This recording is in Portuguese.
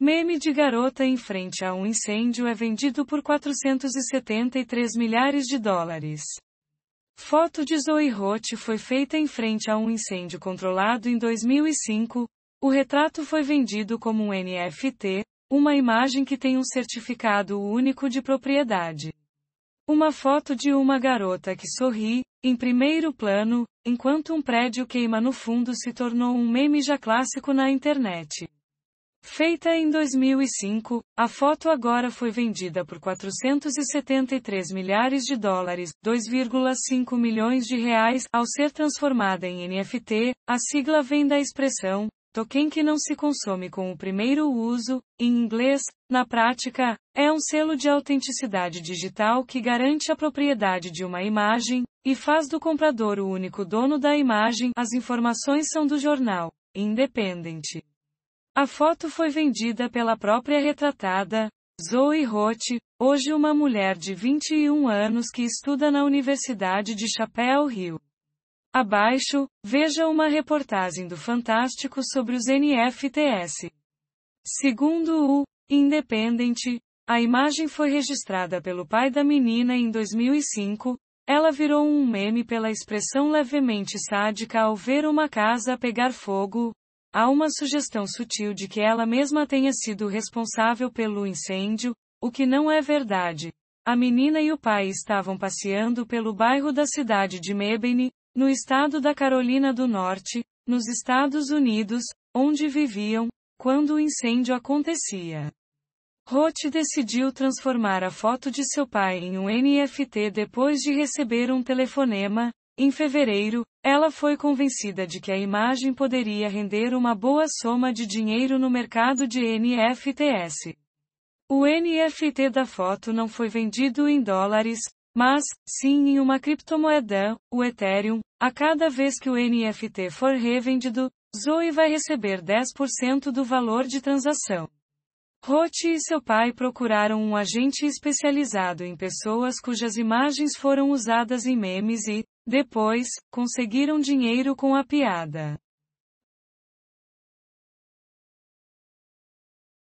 Meme de garota em frente a um incêndio é vendido por 473 milhares de dólares. Foto de Zoe Roth foi feita em frente a um incêndio controlado em 2005. O retrato foi vendido como um NFT, uma imagem que tem um certificado único de propriedade. Uma foto de uma garota que sorri, em primeiro plano, enquanto um prédio queima no fundo se tornou um meme já clássico na internet. Feita em 2005, a foto agora foi vendida por 473 milhares de dólares, 2,5 milhões de reais, ao ser transformada em NFT. A sigla vem da expressão token que não se consome com o primeiro uso, em inglês, na prática, é um selo de autenticidade digital que garante a propriedade de uma imagem e faz do comprador o único dono da imagem. As informações são do jornal Independente. A foto foi vendida pela própria retratada, Zoe Roth, hoje uma mulher de 21 anos que estuda na Universidade de Chapel Hill. Abaixo, veja uma reportagem do Fantástico sobre os NFTs. Segundo o Independent, a imagem foi registrada pelo pai da menina em 2005. Ela virou um meme pela expressão levemente sádica ao ver uma casa pegar fogo, Há uma sugestão sutil de que ela mesma tenha sido responsável pelo incêndio, o que não é verdade. A menina e o pai estavam passeando pelo bairro da cidade de Mebane, no estado da Carolina do Norte, nos Estados Unidos, onde viviam, quando o incêndio acontecia. Roth decidiu transformar a foto de seu pai em um NFT depois de receber um telefonema, em fevereiro, ela foi convencida de que a imagem poderia render uma boa soma de dinheiro no mercado de NFTs. O NFT da foto não foi vendido em dólares, mas, sim em uma criptomoeda, o Ethereum, a cada vez que o NFT for revendido, Zoe vai receber 10% do valor de transação. Roth e seu pai procuraram um agente especializado em pessoas cujas imagens foram usadas em memes e, depois, conseguiram dinheiro com a piada.